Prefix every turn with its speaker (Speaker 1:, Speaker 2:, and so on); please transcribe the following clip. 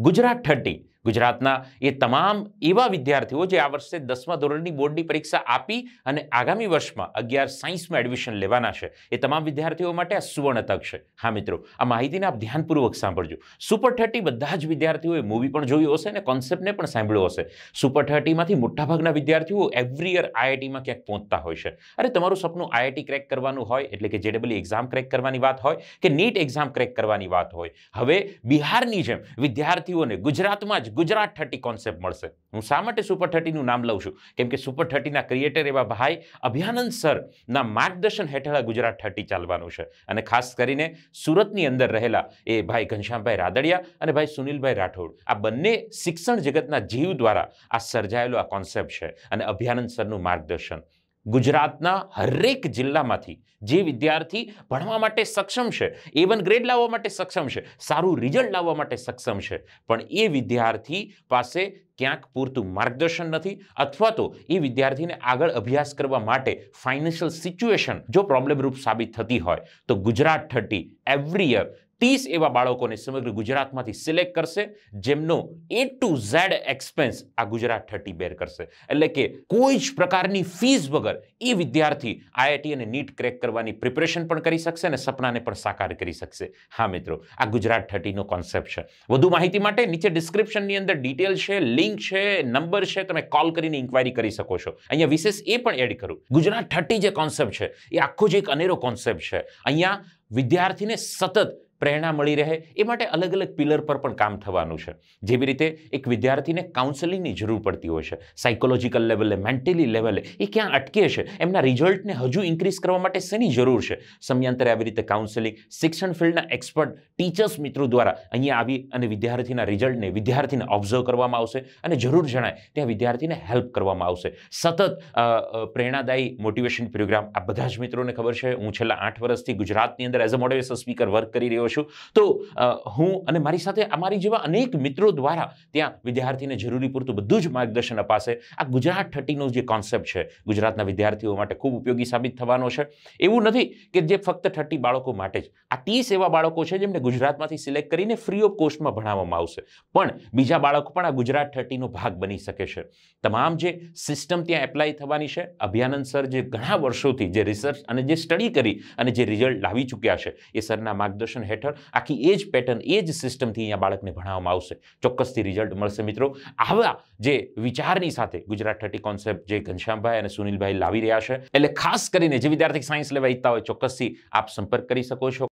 Speaker 1: Gujarat thirty ગુજરાતના એ તમામ Eva વિદ્યાર્થીઓ જે આ વર્ષે 10મા ધોરણની બોર્ડની પરીક્ષા આપી અને આગામી વર્ષમાં 11 સાયન્સમાં એડમિશન લેવાના છે એ તમામ વિદ્યાર્થીઓ માટે આ સુવર્ણ તક છે હા મિત્રો આ માહિતીને આપ ધ્યાનપૂર્વક સાંભળજો સુપર 30 બધા જ વિદ્યાર્થીઓ એ મૂવી પણ જોઈ હોય હશે ને કોન્સેપ્ટને પણ સાંભળ્યો હશે સુપર 30 માંથી મોટા ભાગના વિદ્યાર્થીઓ એવરી યર આઈટી માં કેક પહોંચતા હોય છે અરે તમારું સપનું આઈટી ક્રૅક કરવાનું હોય એટલે કે JEE એક્ઝામ ક્રૅક કરવાની વાત હોય કે NEET એક્ઝામ ક્રૅક કરવાની વાત હોય હવે બિહારની જેમ વિદ્યાર્થીઓને ગુજરાતમાં ગુજરાત થર્ટી કોન્સેપ્ટ મળશે હું શા માટે સુપર થર્ટીનું નામ લઉં છું કેમ કે સુપર થર્ટીના ક્રિએટર એવા ભાઈ અભિયાનંદ સરના માર્ગદર્શન હેઠળ આ ગુજરાત થર્ટી ચાલવાનું છે અને ખાસ કરીને સુરતની અંદર રહેલા એ ભાઈ ઘનશ્યામભાઈ રાદડિયા અને ભાઈ સુનિલભાઈ રાઠોડ આ બંને શિક્ષણ જગતના જીવ દ્વારા આ સર્જાયેલો આ કોન્સેપ્ટ છે અને અભિયાનંદ સરનું માર્ગદર્શન ગુજરાતના દરેક જિલ્લામાંથી જે વિદ્યાર્થી ભણવા માટે સક્ષમ છે ઈવન ગ્રેડ લાવવા માટે સક્ષમ છે સારું રિઝલ્ટ લાવવા માટે સક્ષમ છે પણ એ વિદ્યાર્થી પાસે ક્યાંક પૂરતું માર્ગદર્શન નથી અથવા તો ઈ વિદ્યાર્થીને આગળ અભ્યાસ કરવા માટે ફાઇનાન્શિયલ સિચ્યુએશન જો પ્રોબ્લેમરૂપ સાબિત થતી હોય તો ગુજરાત 30 એવરી યર 30 એવા બાળકોને સમગ્ર ગુજરાતમાંથી સિલેક્ટ કરશે જેમનો A to Z એક્સપેન્સ આ ગુજરાત 30 બેર કરશે એટલે કે કોઈ જ પ્રકારની ફીસ વગર ઈ વિદ્યાર્થી આઈટી અને નીટ ક્રક કરવાની પ્રેપરેશન પણ કરી શકે અને સપનાને પણ સાકાર કરી શકે હા મિત્રો આ ગુજરાત 30 નો કોન્સેપ્ટ છે વધુ માહિતી માટે નીચે ડિસ્ક્રિપ્શનની અંદર ડિટેલ છે લિંક છે નંબર છે તમે કોલ કરીને ઇન્ક્વાયરી કરી શકો છો અહીંયા વિશેષ એ પણ એડ કરું ગુજરાત થર્ટી જે કોન્સેપ્ટ છે એ આખો જ એક અનેરો કોન્સેપ્ટ છે અહીંયા વિદ્યાર્થીને સતત પ્રેરણા મળી રહે એ માટે અલગ અલગ પિલર પર પણ કામ થવાનું છે જેવી રીતે એક વિદ્યાર્થીને કાઉન્સેલિંગની જરૂર પડતી હોય છે સાયકોલોજિકલ લેવલે મેન્ટલી લેવલે એ ક્યાં અટકી છે એમના રિઝલ્ટને હજુ ઇન્ક્રીઝ કરવા માટે સની જરૂર છે સમયાંતરે આવી રીતે કાઉન્સેલિંગ શિક્ષણ ફિલ્ડના એક્સપર્ટ ટીચર્સ મિત્રો દ્વારા અહીં આવી અને વિદ્યાર્થીના રિઝલ્ટને વિદ્યાર્થીને ઓબ્ઝર્વ કરવામાં આવશે અને જરૂર જણાય ત્યાં વિદ્યાર્થીને હેલ્પ કરવામાં આવશે સતત પ્રેરણાદાયી મોટિવેશન પ્રોગ્રામ આ બધા જ મિત્રોને ખબર છે હું છેલ્લા 8 વર્ષથી ગુજરાતની અંદર as a motivation speaker work કરી રહ્યો છું તો હું અને મારી સાથે અમારી જેવા અનેક મિત્રો દ્વારા ત્યાં વિદ્યાર્થીને જરૂરી પુરતો બધું જ માર્ગદર્શન અપાસે આ ગુજરાત 30 નો જે કોન્સેપ્ટ છે ગુજરાતના વિદ્યાર્થીઓ માટે ખૂબ ઉપયોગી સાબિત થવાનો છે એવું નથી કે જે ફક્ત 30 બાળકો માટે જ આ 30 એવા બાળકો છે જેમને ગુજરાતમાંથી સિલેક્ટ કરીને ફ્રી ઓફ કોસ્ટમાં ભણાવવામાં આવશે પણ બીજા બાળકો પણ આ ગુજરાત 30 નો ભાગ બની શકે છે તમામ જે સિસ્ટમ ત્યાં એપ્લાય થવાની છે અભિયાનન સર જે ઘણા વર્ષોથી જે રિસર્ચ અને જે સ્ટડી કરી અને જે રિઝલ્ટ લાવી ચૂક્યા છે એ સરના માર્ગદર્શન આખી એજ પેટર્ન એજ સિસ્ટમ થી આ બાળકને ઘણાવમાં આવશે ચોક્કસથી રિઝલ્ટ મળશે મિત્રો આવા જે વિચારની સાથે ગુજરાત થટી કોન્સેપ્ટ જે ગંશામભાઈ અને સુનિલભાઈ લાવી રહ્યા છે એટલે ખાસ કરીને જે વિદ્યાર્થી સાયન્સ લેવા ઈચ્છતા હોય ચોક્કસથી આપ સંપર્ક કરી શકો છો